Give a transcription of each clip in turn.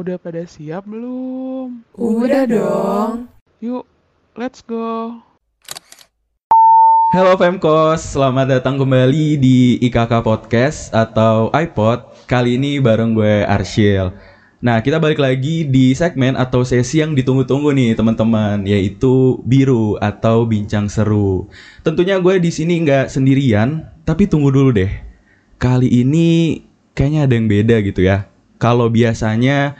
Udah pada siap belum? Udah dong. Yuk, let's go. Halo Femkos, selamat datang kembali di IKK Podcast atau iPod. Kali ini bareng gue Arshil. Nah, kita balik lagi di segmen atau sesi yang ditunggu-tunggu nih teman-teman, yaitu biru atau bincang seru. Tentunya gue di sini nggak sendirian, tapi tunggu dulu deh. Kali ini kayaknya ada yang beda gitu ya. Kalau biasanya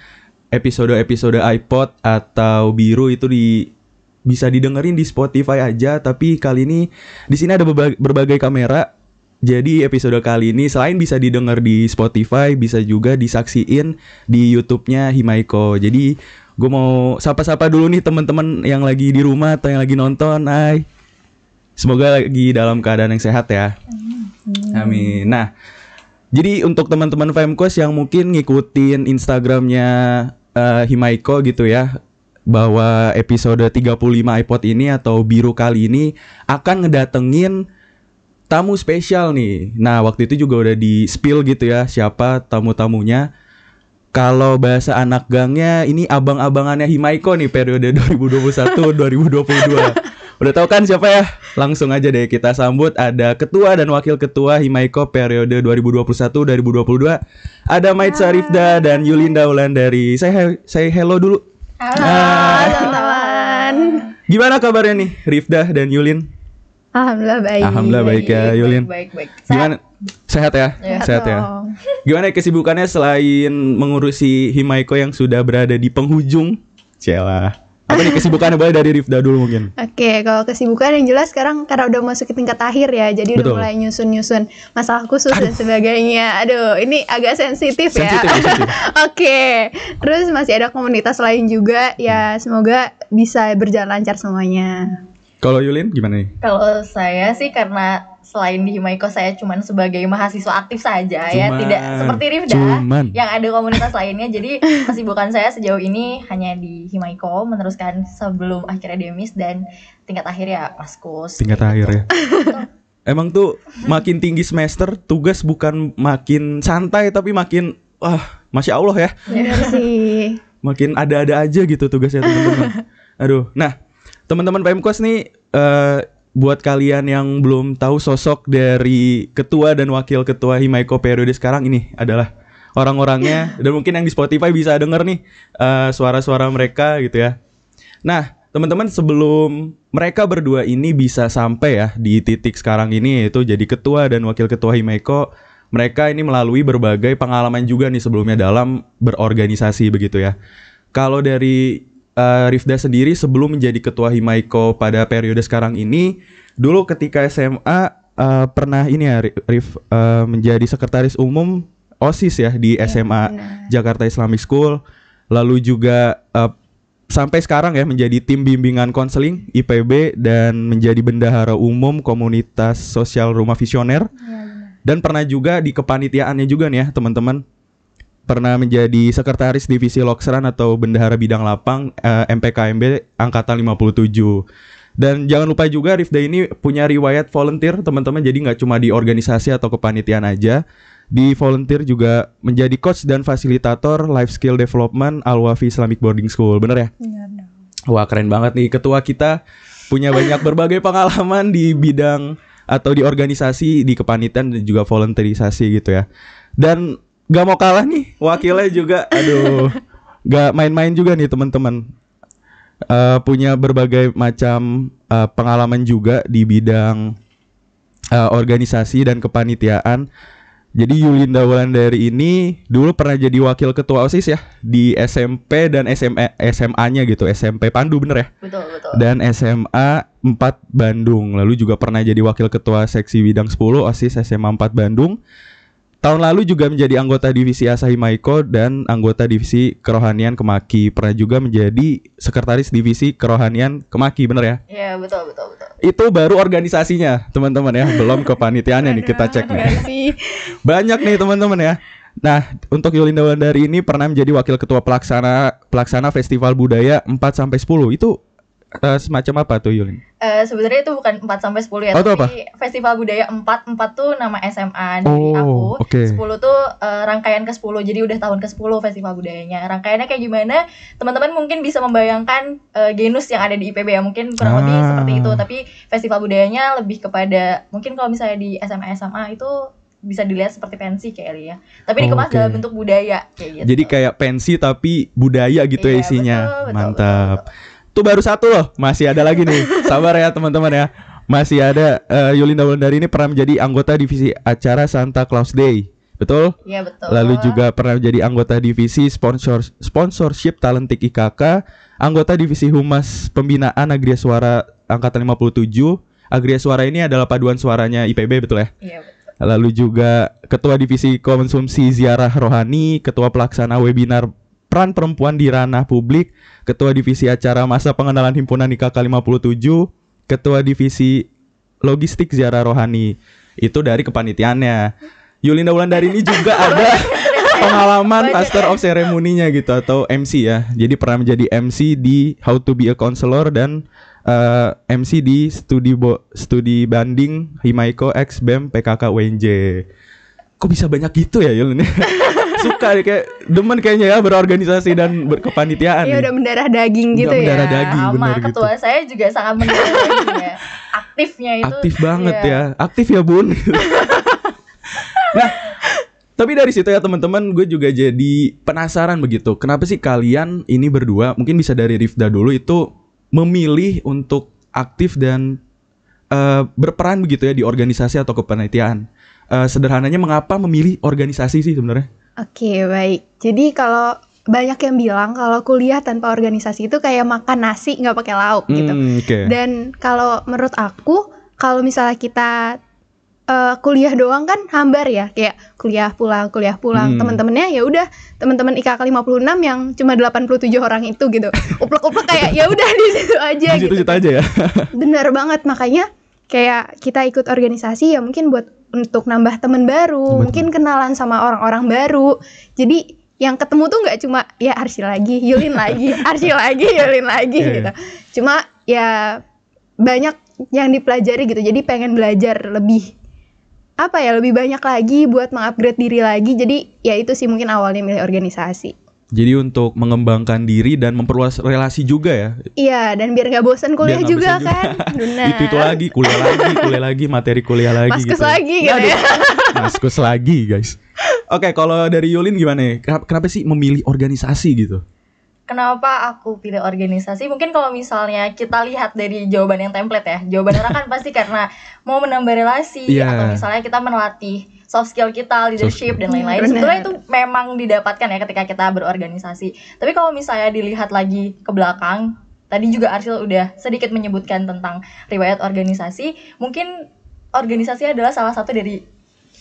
episode-episode iPod atau biru itu di bisa didengerin di Spotify aja, tapi kali ini di sini ada berbagai, kamera. Jadi episode kali ini selain bisa didengar di Spotify, bisa juga disaksiin di YouTube-nya Himaiko. Jadi gue mau sapa-sapa dulu nih teman-teman yang lagi di rumah atau yang lagi nonton. Hai. Semoga lagi dalam keadaan yang sehat ya. Amin. Nah, jadi untuk teman-teman Femquest yang mungkin ngikutin Instagramnya uh, Himaiko gitu ya bahwa episode 35 iPod ini atau biru kali ini akan ngedatengin tamu spesial nih. Nah, waktu itu juga udah di spill gitu ya siapa tamu-tamunya. Kalau bahasa anak gangnya ini abang-abangannya Himaiko nih periode 2021 2022. Udah tau kan siapa ya? Langsung aja deh kita sambut ada ketua dan wakil ketua Himaiko periode 2021-2022. Ada Maid Sarifda dan Yulinda dari Saya he saya hello dulu. Halo teman-teman. Gimana kabarnya nih Rifda dan Yulin? Alhamdulillah baik. Alhamdulillah baik ya Yulin. Baik baik. baik. Gimana? Sehat ya? Sehat, Sehat ya. Gimana ya kesibukannya selain mengurusi Himaiko yang sudah berada di penghujung? Celah apa nih kesibukannya boleh dari Rifda dulu mungkin oke okay, kalau kesibukan yang jelas sekarang karena udah masuk ke tingkat akhir ya jadi Betul. udah mulai nyusun nyusun masalah khusus aduh. dan sebagainya aduh ini agak sensitif, ya oke okay. terus masih ada komunitas lain juga ya semoga bisa berjalan lancar semuanya kalau Yulin gimana nih? Kalau saya sih karena selain di Himaiko saya cuma sebagai mahasiswa aktif saja ya. cuman, ya tidak seperti Rifda cuman. yang ada komunitas lainnya jadi kesibukan saya sejauh ini hanya di Himaiko meneruskan sebelum akhirnya demis dan tingkat akhir ya maskus tingkat gitu. akhir ya emang tuh makin tinggi semester tugas bukan makin santai tapi makin wah masya Allah ya, ya makin ada-ada aja gitu tugasnya teman-teman aduh nah teman-teman Pemkos nih uh, buat kalian yang belum tahu sosok dari ketua dan wakil ketua Himaiko periode sekarang ini adalah orang-orangnya dan mungkin yang di Spotify bisa denger nih suara eh, suara-suara mereka gitu ya. Nah, teman-teman sebelum mereka berdua ini bisa sampai ya di titik sekarang ini yaitu jadi ketua dan wakil ketua Himaiko, mereka ini melalui berbagai pengalaman juga nih sebelumnya dalam berorganisasi begitu ya. Kalau dari uh, Rifda sendiri sebelum menjadi ketua Himaiko pada periode sekarang ini, dulu ketika SMA uh, eh, pernah ini ya Rif uh, menjadi sekretaris umum OSIS ya di SMA ya, iya. Jakarta Islamic School, lalu juga uh, sampai sekarang ya menjadi tim bimbingan konseling IPB dan menjadi bendahara umum komunitas sosial rumah visioner. Ya, dan pernah juga di kepanitiaannya juga nih ya teman-teman pernah menjadi sekretaris divisi Lokseran atau bendahara bidang lapang uh, eh, MPKMB angkatan 57. Dan jangan lupa juga Rifda ini punya riwayat volunteer teman-teman jadi nggak cuma di organisasi atau kepanitiaan aja. Di volunteer juga menjadi coach dan fasilitator life skill development Alwafi Islamic Boarding School. Bener ya? Bener. Wah keren banget nih ketua kita punya banyak berbagai pengalaman di bidang atau di organisasi, di kepanitiaan dan juga volunteerisasi gitu ya. Dan Gak mau kalah nih wakilnya juga. Aduh, gak main-main juga nih teman-teman. Uh, punya berbagai macam uh, pengalaman juga di bidang uh, organisasi dan kepanitiaan. Jadi Yulinda Wulandari ini dulu pernah jadi wakil ketua OSIS ya di SMP dan SMA e, SMA-nya gitu, SMP Pandu bener ya? Betul, betul. Dan SMA 4 Bandung. Lalu juga pernah jadi wakil ketua seksi bidang 10 OSIS SMA 4 Bandung Tahun lalu juga menjadi anggota divisi Asahi Maiko dan anggota divisi Kerohanian Kemaki. Pernah juga menjadi sekretaris divisi Kerohanian Kemaki, bener ya? Iya, betul, betul, betul. Itu baru organisasinya, teman-teman ya. Belum kepanitiaannya nih, kita cek nih. Banyak nih teman-teman ya. Nah, untuk Yolinda Wandari ini pernah menjadi wakil ketua pelaksana pelaksana Festival Budaya 4 sampai 10. Itu uh, semacam apa tuh Yulin? Uh, sebenarnya itu bukan 4 sampai 10 ya, oh, tapi apa? Festival Budaya 4, 4 tuh nama SMA dari oh, aku. Okay. 10 tuh uh, rangkaian ke-10. Jadi udah tahun ke-10 festival budayanya. Rangkaiannya kayak gimana? Teman-teman mungkin bisa membayangkan uh, genus yang ada di IPB ya, mungkin kurang ah. lebih seperti itu, tapi festival budayanya lebih kepada mungkin kalau misalnya di SMA SMA itu bisa dilihat seperti pensi kayak ya. Tapi dikemas okay. dalam bentuk budaya kayak gitu. Jadi kayak pensi tapi budaya gitu ya iya, ya isinya. Betul, betul, Mantap. Betul, betul. Tuh baru satu loh, masih ada lagi nih. Sabar ya teman-teman ya. Masih ada uh, eh, Yulinda Wulandari ini pernah menjadi anggota divisi acara Santa Claus Day. Betul? Iya, betul. Lalu juga pernah menjadi anggota divisi sponsor sponsorship Talentik IKK, anggota divisi Humas Pembinaan Agria Suara angkatan 57. Agria Suara ini adalah paduan suaranya IPB, betul ya? Iya, betul lalu juga ketua divisi konsumsi ziarah rohani, ketua pelaksana webinar peran perempuan di ranah publik, Ketua Divisi Acara Masa Pengenalan Himpunan Nikah K57, Ketua Divisi Logistik Ziarah Rohani. Itu dari kepanitiaannya. Yulinda Wulandari ini juga ada pengalaman Master ya. of Ceremony-nya gitu atau MC ya. Jadi pernah menjadi MC di How to Be a Counselor dan uh, eh, MC di studi bo studi banding Himaiko X BEM PKK WNJ. Kok bisa banyak gitu ya Yul ini? suka kayak demen kayaknya ya berorganisasi dan berkepanitiaan. Iya udah mendarah daging gitu udah ya. Mendarah daging Sama benar ketua gitu. saya juga sangat mendarah daging ya. Aktifnya itu. Aktif banget ya. ya. Aktif ya, Bun. nah, tapi dari situ ya teman-teman, gue juga jadi penasaran begitu. Kenapa sih kalian ini berdua, mungkin bisa dari Rifda dulu itu memilih untuk aktif dan uh, berperan begitu ya di organisasi atau kepanitiaan. Uh, sederhananya mengapa memilih organisasi sih sebenarnya? Oke, baik. Jadi kalau banyak yang bilang kalau kuliah tanpa organisasi itu kayak makan nasi nggak pakai lauk hmm, gitu. Okay. Dan kalau menurut aku, kalau misalnya kita uh, kuliah doang kan hambar ya, kayak kuliah pulang, kuliah pulang. Hmm. Teman-temannya ya udah, teman-teman IKK 56 yang cuma 87 orang itu gitu. Uplek-uplek kayak ya udah di situ aja di gitu. aja ya. Benar banget makanya kayak kita ikut organisasi ya mungkin buat untuk nambah temen baru, Betul. mungkin kenalan sama orang-orang baru. Jadi yang ketemu tuh nggak cuma ya Arsi lagi, Yulin lagi, Arsi lagi, Yulin lagi yeah. Iya. gitu. Cuma ya banyak yang dipelajari gitu. Jadi pengen belajar lebih apa ya lebih banyak lagi buat mengupgrade diri lagi. Jadi ya itu sih mungkin awalnya milih organisasi. Jadi untuk mengembangkan diri dan memperluas relasi juga ya. Iya, dan biar nggak bosan kuliah gak juga, juga kan. Benar. itu itu lagi, kuliah lagi, kuliah lagi, materi kuliah lagi Maskus gitu. lagi gitu ya. Maskus lagi, guys. Oke, okay, kalau dari Yulin gimana ya? Kenapa sih memilih organisasi gitu? Kenapa aku pilih organisasi? Mungkin kalau misalnya kita lihat dari jawaban yang template ya. Jawaban orang kan pasti karena mau menambah relasi yeah. atau misalnya kita melatih soft skill kita, leadership dan lain-lain. Sebetulnya itu memang didapatkan ya ketika kita berorganisasi. Tapi kalau misalnya dilihat lagi ke belakang, tadi juga Arsil udah sedikit menyebutkan tentang riwayat organisasi. Mungkin organisasi adalah salah satu dari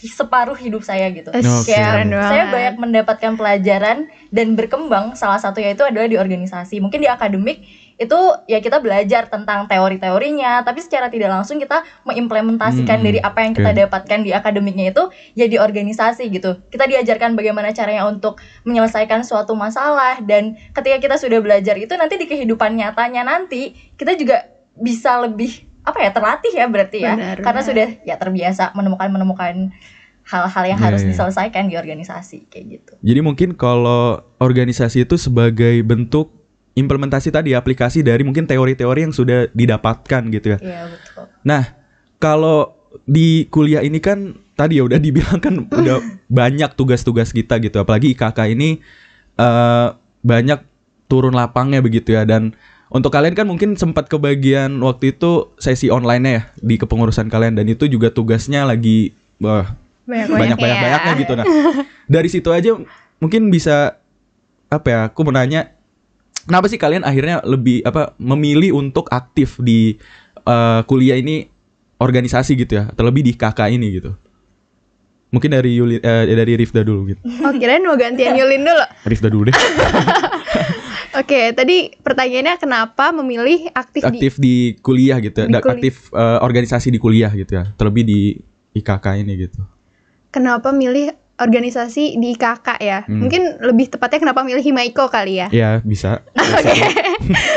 separuh hidup saya gitu. Okay. Kayak saya banyak mendapatkan pelajaran dan berkembang salah satu yaitu adalah di organisasi. Mungkin di akademik itu ya kita belajar tentang teori-teorinya tapi secara tidak langsung kita mengimplementasikan hmm, dari apa yang okay. kita dapatkan di akademiknya itu ya di organisasi gitu kita diajarkan bagaimana caranya untuk menyelesaikan suatu masalah dan ketika kita sudah belajar itu nanti di kehidupan nyatanya nanti kita juga bisa lebih apa ya terlatih ya berarti ya benar, karena sudah ya terbiasa menemukan menemukan hal-hal yang yeah, harus iya. diselesaikan di organisasi kayak gitu. Jadi mungkin kalau organisasi itu sebagai bentuk implementasi tadi aplikasi dari mungkin teori-teori yang sudah didapatkan gitu ya. Iya betul. Nah kalau di kuliah ini kan tadi ya udah dibilang kan udah banyak tugas-tugas kita gitu apalagi IKK ini uh, banyak turun lapangnya begitu ya dan untuk kalian kan mungkin sempat kebagian waktu itu sesi online-nya ya di kepengurusan kalian dan itu juga tugasnya lagi wah banyak banyak banyak banyaknya gitu nah dari situ aja mungkin bisa apa ya aku mau nanya kenapa sih kalian akhirnya lebih apa memilih untuk aktif di uh, kuliah ini organisasi gitu ya, terlebih di KK ini gitu? Mungkin dari Yuli, uh, dari Rifda dulu gitu. Oh kirain mau gantian Yulin dulu. Rifda dulu deh. Oke, okay, tadi pertanyaannya kenapa memilih aktif, aktif di, di kuliah gitu, ya? di kuliah. aktif uh, organisasi di kuliah gitu ya, terlebih di IKK ini gitu. Kenapa milih organisasi di IKK ya. Hmm. Mungkin lebih tepatnya kenapa milih Himaiko kali ya? Iya, bisa. Oke.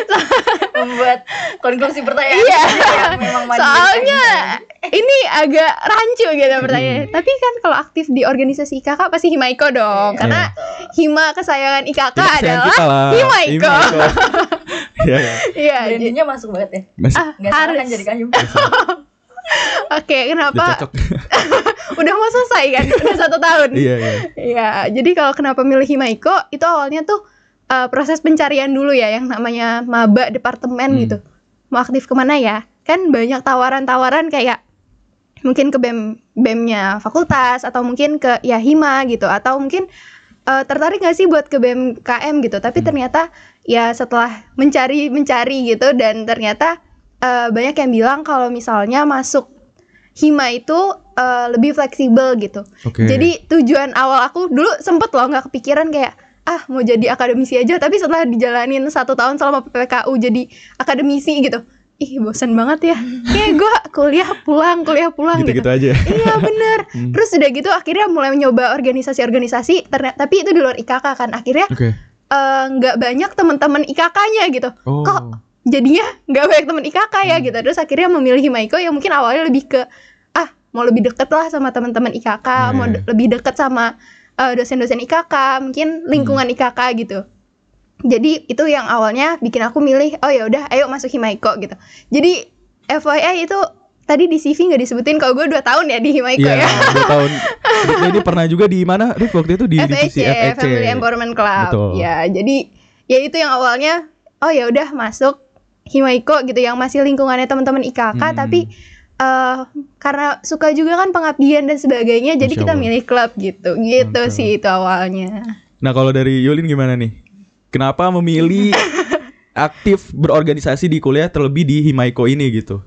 Membuat konklusi pertanyaan. Iya. Soalnya ini agak rancu gitu pertanyaan. Hmm. Tapi kan kalau aktif di organisasi IKK pasti Himaiko dong. Yeah. Karena yeah. Hima kesayangan IKK adalah Himaiko. Iya, iya. Iya. Brandingnya masuk banget ya. Mas ah, Gak kan harus. kan jadi kayu. Oke, okay, kenapa? Udah, mau selesai kan? Iya. Udah satu tahun. Iya, iya. Yeah, jadi kalau kenapa milih Himaiko itu awalnya tuh uh, proses pencarian dulu ya yang namanya maba departemen hmm. gitu. Mau aktif kemana ya? Kan banyak tawaran-tawaran kayak mungkin ke BEM BEM-nya fakultas atau mungkin ke ya Hima gitu atau mungkin uh, tertarik gak sih buat ke bem KM gitu. Tapi hmm. ternyata ya setelah mencari-mencari gitu dan ternyata uh, banyak yang bilang kalau misalnya masuk hima itu uh, lebih fleksibel gitu. Okay. Jadi tujuan awal aku dulu sempet loh nggak kepikiran kayak ah mau jadi akademisi aja tapi setelah dijalanin satu tahun selama PPKU jadi akademisi gitu ih bosan banget ya kayak gue kuliah pulang kuliah pulang gitu gitu, aja ya. iya bener hmm. terus udah gitu akhirnya mulai mencoba organisasi-organisasi tapi itu di luar IKK kan akhirnya eh, nggak okay. uh, banyak teman-teman IKK-nya gitu oh. kok jadinya nggak banyak teman IKK ya hmm. gitu terus akhirnya memilih Maiko yang mungkin awalnya lebih ke ah mau lebih deket lah sama teman-teman IKK hmm. mau de lebih deket sama eh, dosen dosen uh, IKK mungkin hmm. lingkungan hmm. IKK gitu jadi itu yang awalnya bikin aku milih oh ya udah ayo masuk Himaiko gitu jadi FYI itu tadi di CV nggak disebutin kalau gue dua tahun ya di Himaiko yeah, ya. dua tahun. jadi pernah juga di mana? Rif waktu itu di FEC, divisi FEC. Family Empowerment Club. Betul. Ya, jadi ya itu yang awalnya oh ya udah masuk Himaiko gitu yang masih lingkungannya teman-teman IKK hmm. tapi uh, karena suka juga kan pengabdian dan sebagainya Masya jadi kita milih klub gitu gitu Masya sih itu awalnya nah kalau dari Yulin gimana nih kenapa memilih aktif berorganisasi di kuliah terlebih di Himaiko ini gitu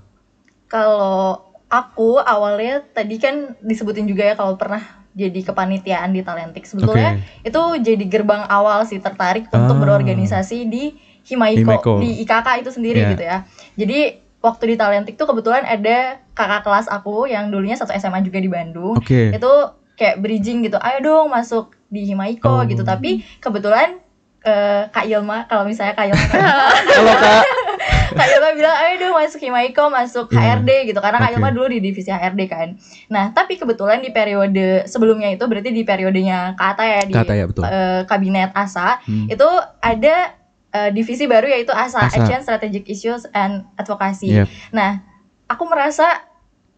kalau aku awalnya tadi kan disebutin juga ya kalau pernah jadi kepanitiaan di Talentik sebetulnya okay. itu jadi gerbang awal sih tertarik ah. untuk berorganisasi di Himaiko, Himaiko. di IKK itu sendiri yeah. gitu ya. Jadi waktu di Talentik tuh kebetulan ada kakak kelas aku yang dulunya satu SMA juga di Bandung. Okay. Itu kayak bridging gitu. Ayo dong masuk di Himaiko oh. gitu. Tapi kebetulan uh, Kak Yelma kalau misalnya Kak Yelma kan. Halo Kak. Kak bilang, ayo dong masuk Himaiko, masuk yeah. HRD gitu. Karena Kak Yelma dulu di divisi HRD kan. Nah, tapi kebetulan di periode sebelumnya itu berarti di periodenya Kata ya, di Kata ya, Uh, Kabinet ASA, hmm. itu ada uh, divisi baru yaitu ASA, ASA Action Strategic Issues and Advocacy. Yep. Nah, aku merasa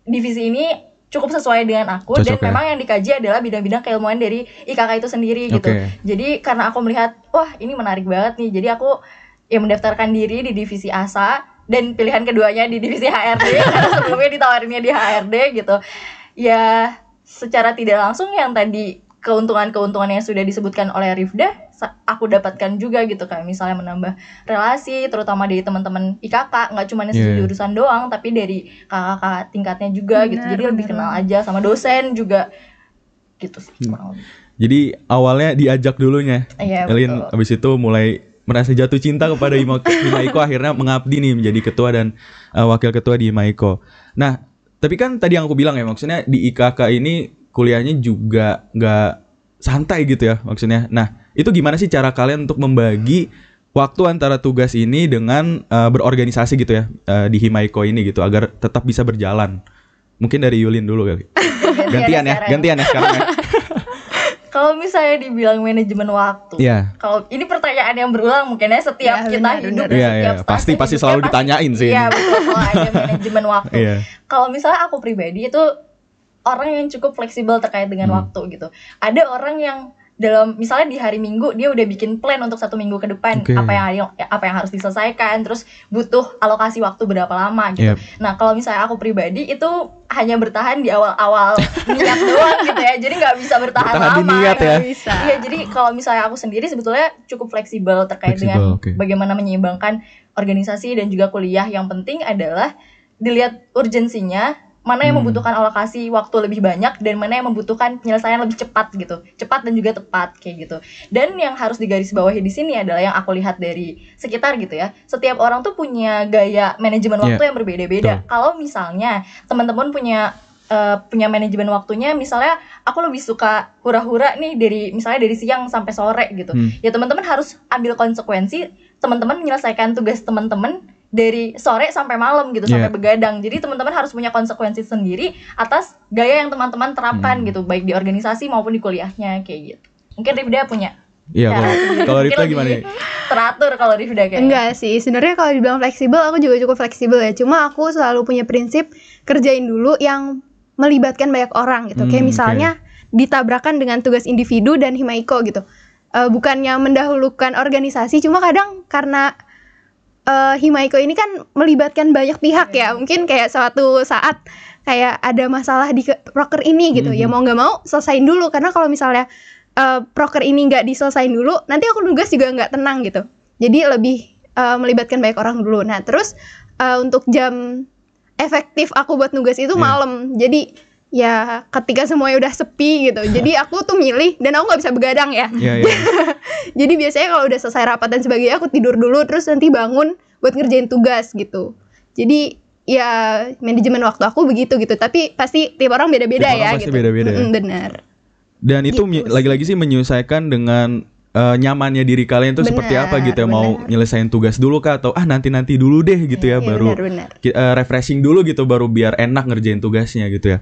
divisi ini cukup sesuai dengan aku Cocok dan ya? memang yang dikaji adalah bidang-bidang keilmuan dari IKK itu sendiri okay. gitu. Jadi karena aku melihat wah ini menarik banget nih, jadi aku ya mendaftarkan diri di divisi ASA dan pilihan keduanya di divisi HRD karena sebelumnya ditawarinnya di HRD gitu. Ya secara tidak langsung yang tadi keuntungan-keuntungan yang sudah disebutkan oleh Rifda aku dapatkan juga gitu kayak misalnya menambah relasi terutama dari teman-teman IKK nggak cuma yeah. jurusan doang tapi dari kakak-kakak tingkatnya juga bener, gitu jadi bener. lebih kenal aja sama dosen juga gitu sih hmm. jadi awalnya diajak dulunya yeah, Elin betul. abis itu mulai merasa jatuh cinta kepada Imaiko, akhirnya mengabdi nih menjadi ketua dan uh, wakil ketua di Imaiko. nah tapi kan tadi yang aku bilang ya maksudnya di IKK ini kuliahnya juga nggak santai gitu ya maksudnya. Nah, itu gimana sih cara kalian untuk membagi waktu antara tugas ini dengan uh, berorganisasi gitu ya uh, di Himaiko ini gitu agar tetap bisa berjalan. Mungkin dari Yulin dulu kali. Iya, gantian ya, gantian ya sekarang. Ya. kalau misalnya dibilang manajemen waktu, yeah. kalau ini pertanyaan yang berulang mungkin ya setiap yeah, kita bener, hidup, bener. Yeah, iya. setiap yeah. pasti pasti selalu ya, ditanyain sih. Iya, kalau ada manajemen waktu. Yeah. Kalau misalnya aku pribadi itu orang yang cukup fleksibel terkait dengan hmm. waktu gitu. Ada orang yang dalam misalnya di hari Minggu dia udah bikin plan untuk satu minggu ke depan okay. apa yang apa yang harus diselesaikan terus butuh alokasi waktu berapa lama gitu. Yep. Nah kalau misalnya aku pribadi itu hanya bertahan di awal-awal niat doang gitu ya jadi nggak bisa bertahan, bertahan lama niat ya Iya jadi kalau misalnya aku sendiri sebetulnya cukup fleksibel terkait fleksibel, dengan okay. bagaimana menyeimbangkan organisasi dan juga kuliah yang penting adalah dilihat urgensinya mana yang hmm. membutuhkan alokasi waktu lebih banyak dan mana yang membutuhkan penyelesaian lebih cepat gitu cepat dan juga tepat kayak gitu dan yang harus digarisbawahi di sini adalah yang aku lihat dari sekitar gitu ya setiap orang tuh punya gaya manajemen waktu yeah. yang berbeda-beda kalau misalnya teman-teman punya uh, punya manajemen waktunya misalnya aku lebih suka hura-hura nih dari misalnya dari siang sampai sore gitu hmm. ya teman-teman harus ambil konsekuensi teman-teman menyelesaikan tugas teman-teman dari sore sampai malam gitu yeah. sampai iya. begadang. Jadi teman-teman harus punya konsekuensi sendiri atas gaya yang teman-teman terapkan hmm. gitu, baik di organisasi maupun di kuliahnya kayak gitu. Mungkin Rifda punya. Iya, yeah, kalau Rifda gimana? Teratur kalau Rifda kayak. Enggak sih, sebenarnya kalau dibilang fleksibel aku juga cukup fleksibel ya. Cuma aku selalu punya prinsip kerjain dulu yang melibatkan banyak orang gitu. Hmm, kayak misalnya okay. ditabrakan dengan tugas individu dan himaiko gitu. Uh, bukannya mendahulukan organisasi, cuma kadang karena uh, Himaiko ini kan melibatkan banyak pihak ya. Hmm. Mungkin kayak suatu saat kayak ada masalah di proker ini gitu. Ya -hmm. Ya mau nggak mau selesaiin dulu karena kalau misalnya uh, proker ini nggak diselesaiin dulu, nanti aku nugas juga nggak tenang gitu. Jadi lebih uh, melibatkan banyak orang dulu. Nah, terus uh, untuk jam efektif aku buat nugas itu yeah. Hmm. malam. Jadi ya ketika semuanya udah sepi gitu jadi aku tuh milih dan aku nggak bisa begadang ya yeah, iya. yeah. jadi biasanya kalau udah selesai rapat dan sebagainya aku tidur dulu terus nanti bangun buat ngerjain tugas gitu jadi ya manajemen waktu aku begitu gitu tapi pasti tiap orang beda-beda ya pasti gitu beda-beda ya. Mm, benar dan gitu. itu lagi-lagi sih menyelesaikan dengan uh, nyamannya diri kalian tuh bener, seperti apa gitu ya bener. mau nyelesain tugas dulu kah atau ah nanti nanti dulu deh gitu ya, ya baru bener, bener. Uh, eh, refreshing dulu gitu baru biar enak ngerjain tugasnya gitu ya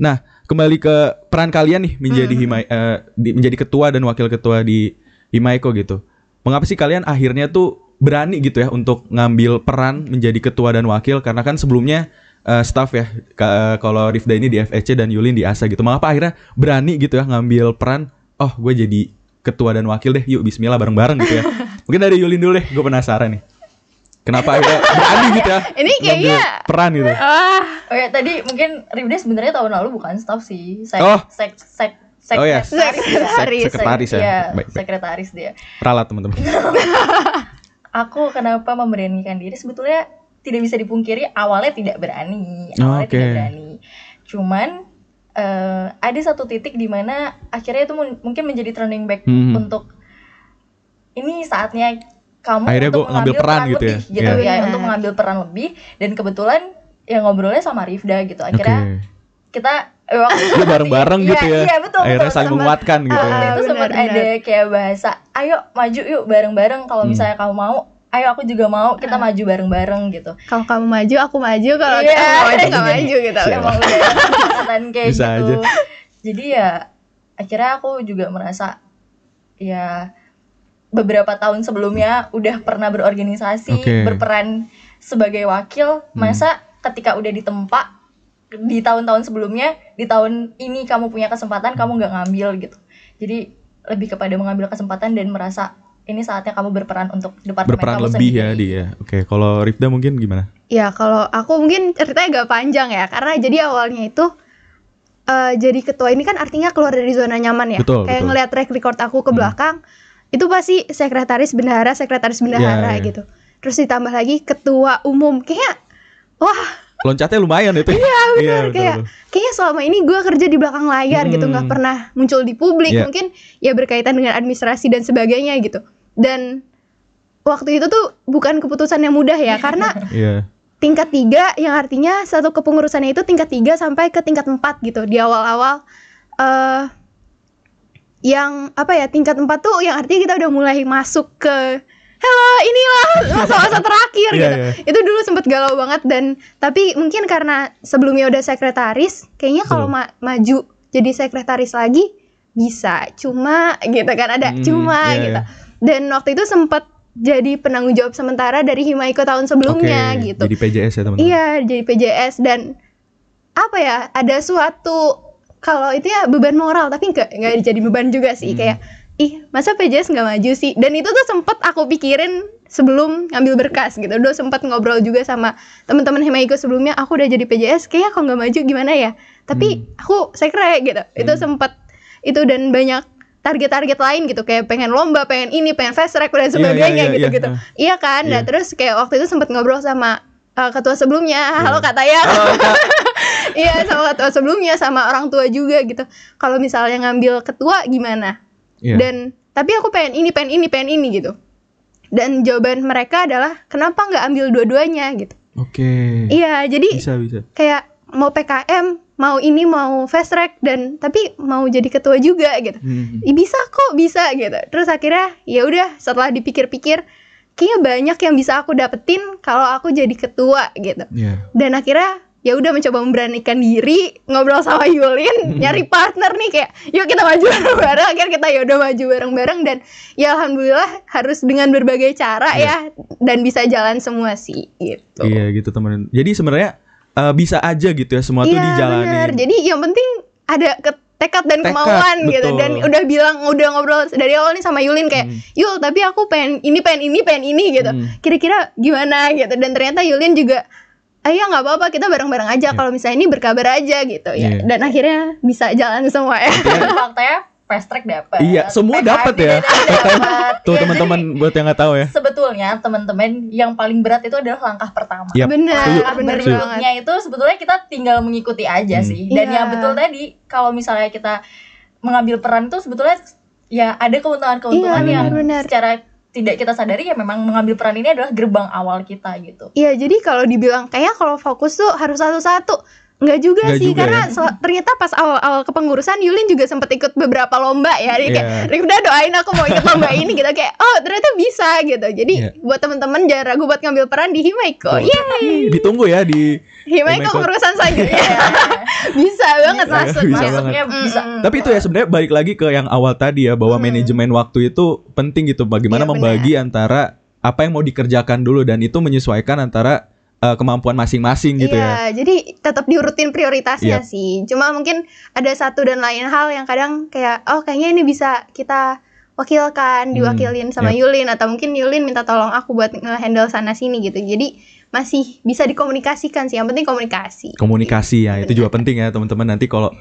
Nah, kembali ke peran kalian nih menjadi hmm. Himai, uh, eh, di, menjadi ketua dan wakil ketua di Himaiko gitu. Mengapa sih kalian akhirnya tuh berani gitu ya untuk ngambil peran menjadi ketua dan wakil karena kan sebelumnya uh, staff ya eh, kalau Rifda ini di FEC dan Yulin di ASA gitu. Mengapa akhirnya berani gitu ya ngambil peran? Oh, gue jadi ketua dan wakil deh. Yuk Bismillah bareng-bareng gitu ya. Mungkin dari Yulin dulu deh. Gue penasaran nih. Kenapa akhirnya berani gitu ya? Ini kayaknya peran gitu. Ah. Oh ya tadi mungkin Rivda sebenarnya tahun lalu bukan staff sih. Sek, oh. sek, sek, oh, iya. sek oh ya. Sekretaris. Sekretaris ya. ya baik, baik. Sekretaris dia. Ralat teman-teman. Aku kenapa memberanikan diri sebetulnya tidak bisa dipungkiri awalnya tidak berani. Awalnya oh, okay. tidak berani. Cuman uh, ada satu titik di mana akhirnya itu mungkin menjadi turning back hmm. untuk ini saatnya kamu Akhirnya untuk mengambil peran, peran gitu ya. lebih, ya. gitu yeah. ya, untuk mengambil peran lebih dan kebetulan yang ngobrolnya sama Rifda gitu. Akhirnya okay. kita eh, waktu bareng-bareng iya, gitu ya. Iya, betul. Akhirnya betul, saling menguatkan gitu ah, ah, ya. Itu sempat ada kayak bahasa, "Ayo maju yuk bareng-bareng kalau hmm. misalnya kamu mau." Ayo aku juga mau kita ah. maju bareng-bareng gitu. Kalau kamu maju aku maju kalau yeah. kamu mau maju nggak maju gitu. Emang udah kesempatan kayak Bisa gitu. Aja. Jadi ya akhirnya aku juga merasa ya beberapa tahun sebelumnya udah pernah berorganisasi, okay. berperan sebagai wakil, hmm. masa ketika udah ditempa di tahun-tahun sebelumnya, di tahun ini kamu punya kesempatan, kamu nggak ngambil gitu. Jadi lebih kepada mengambil kesempatan dan merasa ini saatnya kamu berperan untuk departemen berperan kamu lebih ya, sendiri. ya dia. Oke, kalau Rifda mungkin gimana? Ya kalau aku mungkin ceritanya agak panjang ya, karena jadi awalnya itu uh, jadi ketua ini kan artinya keluar dari zona nyaman ya. Betul, Kayak betul. ngelihat track record aku ke hmm. belakang. Hmm itu pasti sekretaris bendahara sekretaris bendahara yeah, iya. gitu terus ditambah lagi ketua umum kayak wah loncatnya lumayan itu ya? iya, iya benar yeah, betul, kayak kayaknya selama ini gue kerja di belakang layar gitu. hmm. gitu nggak pernah muncul di publik yeah. mungkin ya berkaitan dengan administrasi dan sebagainya gitu dan waktu itu tuh bukan keputusan yang mudah ya karena yeah. tingkat tiga yang artinya satu kepengurusannya itu tingkat tiga sampai ke tingkat empat gitu di awal-awal eh, yang apa ya tingkat empat tuh yang artinya kita udah mulai masuk ke halo inilah masa-masa terakhir iya, gitu. Yeah, Itu dulu sempet galau banget dan tapi mungkin karena sebelumnya udah sekretaris, kayaknya kalau ma maju jadi sekretaris lagi bisa. Cuma gitu kan ada mm, cuma yeah, gitu. Yeah. Dan waktu itu sempet jadi penanggung jawab sementara dari Himaiko tahun sebelumnya okay, gitu. Jadi PJS ya teman-teman. Iya, jadi PJS dan apa ya? Ada suatu kalau itu ya beban moral tapi nggak nggak jadi beban juga sih hmm. kayak ih masa PJS nggak maju sih dan itu tuh sempet aku pikirin sebelum ngambil berkas gitu udah sempet ngobrol juga sama teman-teman Hemaiko sebelumnya aku udah jadi PJS kayak kok nggak maju gimana ya tapi hmm. aku saya kira gitu hmm. itu sempet itu dan banyak target-target lain gitu kayak pengen lomba pengen ini pengen fast track dan iya, sebagainya iya, iya, gitu-gitu yeah, yeah, yeah, gitu, yeah, gitu. yeah. iya kan yeah. nah terus kayak waktu itu sempet ngobrol sama uh, ketua sebelumnya yeah. halo kak Tayang iya sama ketua sebelumnya sama orang tua juga gitu kalau misalnya ngambil ketua gimana yeah. dan tapi aku pengen ini pengen ini pengen ini gitu dan jawaban mereka adalah kenapa nggak ambil dua-duanya gitu oke okay. iya jadi bisa bisa kayak mau PKM mau ini mau fast track dan tapi mau jadi ketua juga gitu hmm. bisa kok bisa gitu terus akhirnya ya udah setelah dipikir-pikir kayaknya banyak yang bisa aku dapetin kalau aku jadi ketua gitu. Yeah. Dan akhirnya ya udah mencoba memberanikan diri ngobrol sama Yulin, hmm. nyari partner nih kayak yuk kita maju bareng-bareng. Akhirnya kita ya udah maju bareng-bareng dan ya alhamdulillah harus dengan berbagai cara yeah. ya dan bisa jalan semua sih gitu. Iya gitu teman. Jadi sebenarnya uh, bisa aja gitu ya semua yeah, tuh iya, dijalani. Bener. Jadi yang penting ada ket tekad dan tekad, kemauan betul. gitu dan udah bilang udah ngobrol dari awal nih sama Yulin kayak hmm. Yul tapi aku pengen ini pengen ini pengen ini gitu kira hmm. kira-kira gimana gitu dan ternyata Yulin juga ayo ah, iya, nggak apa-apa kita bareng-bareng aja yeah. kalau misalnya ini berkabar aja gitu yeah. ya iya. dan akhirnya bisa jalan semua ya faktanya iya fast track dapat. Iya, semua dapat ya. Dapet. Tuh iya. teman teman-teman buat yang nggak tahu ya. Sebetulnya teman-teman yang paling berat itu adalah langkah pertama. Iya. Benar. bener berikutnya banget. itu sebetulnya kita tinggal mengikuti aja hmm. sih. Dan ya. yang iya. betul tadi kalau misalnya kita mengambil peran itu sebetulnya ya ada keuntungan-keuntungan iya, yang bener. secara tidak kita sadari ya memang mengambil peran ini adalah gerbang awal kita gitu. Iya, jadi kalau dibilang kayaknya kalau fokus tuh harus satu-satu. Enggak juga Nggak sih, juga karena ya? ternyata pas awal-awal kepengurusan Yulin juga sempat ikut beberapa lomba ya. yeah. kayak, iya. udah doain aku mau ikut lomba ini gitu kayak, oh ternyata bisa gitu. Jadi yeah. buat teman-teman jangan ragu buat ngambil peran di Himeiko. Oh, Yeay. Iya. Ditunggu ya di Himeiko, pengurusan saja Yeah. bisa banget yeah, masuk, bisa masuknya banget. Mm. bisa. Tapi itu ya sebenarnya balik lagi ke yang awal tadi ya bahwa mm. manajemen waktu itu penting gitu bagaimana yeah, membagi antara apa yang mau dikerjakan dulu dan itu menyesuaikan antara uh, kemampuan masing-masing gitu iya, ya. jadi tetap diurutin prioritasnya yep. Iya. sih. Cuma mungkin ada satu dan lain hal yang kadang kayak oh kayaknya ini bisa kita wakilkan, hmm, diwakilin sama yep. Iya. Yulin atau mungkin Yulin minta tolong aku buat ngehandle sana sini gitu. Jadi masih bisa dikomunikasikan sih. Yang penting komunikasi. Komunikasi gitu. ya, itu juga penting ya teman-teman. Nanti kalau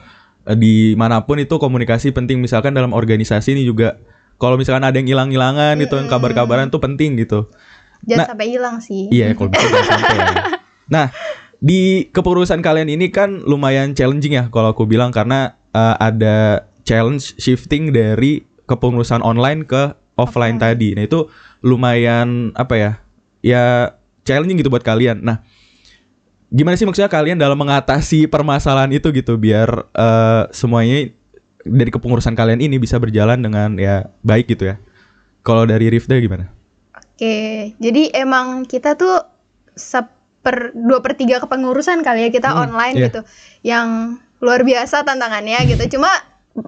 eh, di manapun itu komunikasi penting. Misalkan dalam organisasi ini juga kalau misalkan ada yang hilang-hilangan itu mm -hmm. kabar-kabaran tuh penting gitu. Jangan nah, sampai hilang sih. Iya, kalau bisa sampai. Ya. Nah, di kepengurusan kalian ini kan lumayan challenging ya kalau aku bilang karena uh, ada challenge shifting dari kepengurusan online ke offline okay. tadi. Nah, itu lumayan apa ya? Ya challenging gitu buat kalian. Nah, gimana sih maksudnya kalian dalam mengatasi permasalahan itu gitu biar uh, semuanya dari kepengurusan kalian ini bisa berjalan dengan ya baik gitu ya. Kalau dari Rifda gimana? Oke, jadi emang kita tuh seper dua per tiga kepengurusan kali ya kita hmm, online yeah. gitu, yang luar biasa tantangannya gitu. Cuma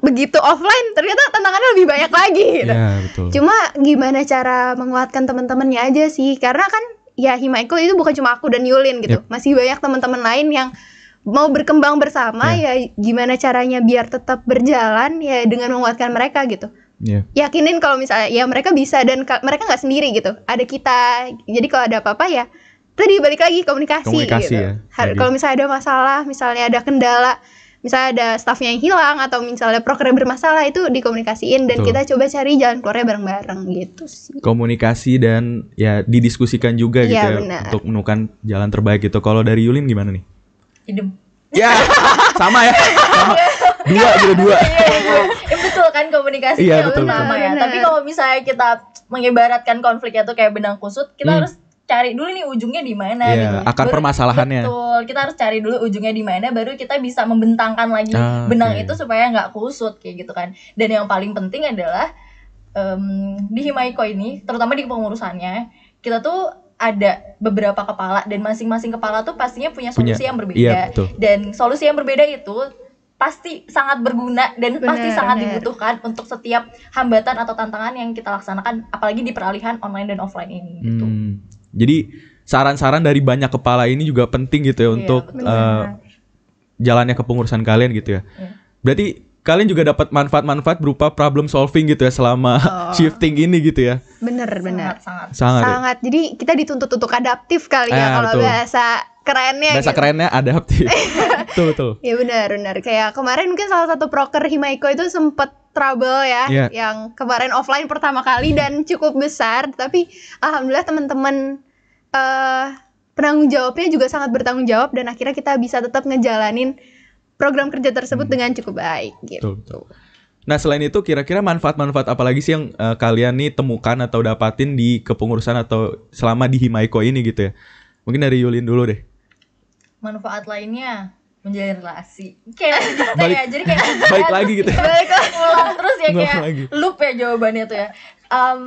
begitu offline ternyata tantangannya lebih banyak lagi gitu. Yeah, betul. Cuma gimana cara menguatkan teman-temannya aja sih, karena kan ya Himaiko itu bukan cuma aku dan Yulin gitu, yep. masih banyak teman-teman lain yang mau berkembang bersama yeah. ya gimana caranya biar tetap berjalan ya dengan menguatkan mereka gitu yeah. yakinin kalau misalnya ya mereka bisa dan mereka nggak sendiri gitu ada kita jadi kalau ada apa-apa ya tadi balik lagi komunikasi, komunikasi gitu. ya, kalau misalnya ada masalah misalnya ada kendala misalnya ada staffnya yang hilang atau misalnya program bermasalah itu dikomunikasiin dan Betul. kita coba cari jalan keluarnya bareng-bareng gitu sih. Komunikasi dan ya didiskusikan juga iya, gitu ya, untuk menemukan jalan terbaik gitu. Kalau dari Yulin gimana nih? Hidup. Ya, sama ya. Sama. Iya. Dua gitu dua betul kan komunikasinya iya, betul, utama betul. ya. Tapi kalau misalnya kita mengibaratkan konfliknya tuh kayak benang kusut, kita hmm. harus cari dulu nih ujungnya di mana yeah, gitu. Akar baru, permasalahannya. Betul. Kita harus cari dulu ujungnya di mana baru kita bisa membentangkan lagi ah, benang okay. itu supaya nggak kusut kayak gitu kan. Dan yang paling penting adalah um, di Himaiko ini terutama di pengurusannya, kita tuh ada beberapa kepala dan masing-masing kepala tuh pastinya punya solusi punya, yang berbeda. Iya, betul. Dan solusi yang berbeda itu pasti sangat berguna dan bener, pasti sangat bener. dibutuhkan untuk setiap hambatan atau tantangan yang kita laksanakan apalagi di peralihan online dan offline ini gitu. Hmm. Jadi saran-saran dari banyak kepala ini juga penting gitu ya, iya, untuk uh, jalannya kepengurusan kalian gitu ya. Iya. Berarti kalian juga dapat manfaat-manfaat berupa problem solving gitu ya selama oh. shifting ini gitu ya. Bener bener. Sangat sangat. Sangat. sangat. Ya? Jadi kita dituntut untuk adaptif kali eh, ya ah, kalau biasa kerennya bahasa gitu. kerennya adaptif betul betul ya benar benar kayak kemarin mungkin salah satu proker Himaiko itu sempet trouble ya yeah. yang kemarin offline pertama kali dan cukup besar tapi alhamdulillah teman-teman uh, penanggung jawabnya juga sangat bertanggung jawab dan akhirnya kita bisa tetap ngejalanin program kerja tersebut hmm. dengan cukup baik gitu betul, betul. Nah selain itu kira-kira manfaat-manfaat apa lagi sih yang uh, kalian nih temukan atau dapatin di kepengurusan atau selama di Himaiko ini gitu ya? Mungkin dari Yulin dulu deh manfaat lainnya menjalin relasi kayak gitu ya, balik, ya jadi kayak balik lagi gitu ya. balik pulang terus ya kayak lagi. loop ya jawabannya tuh ya um,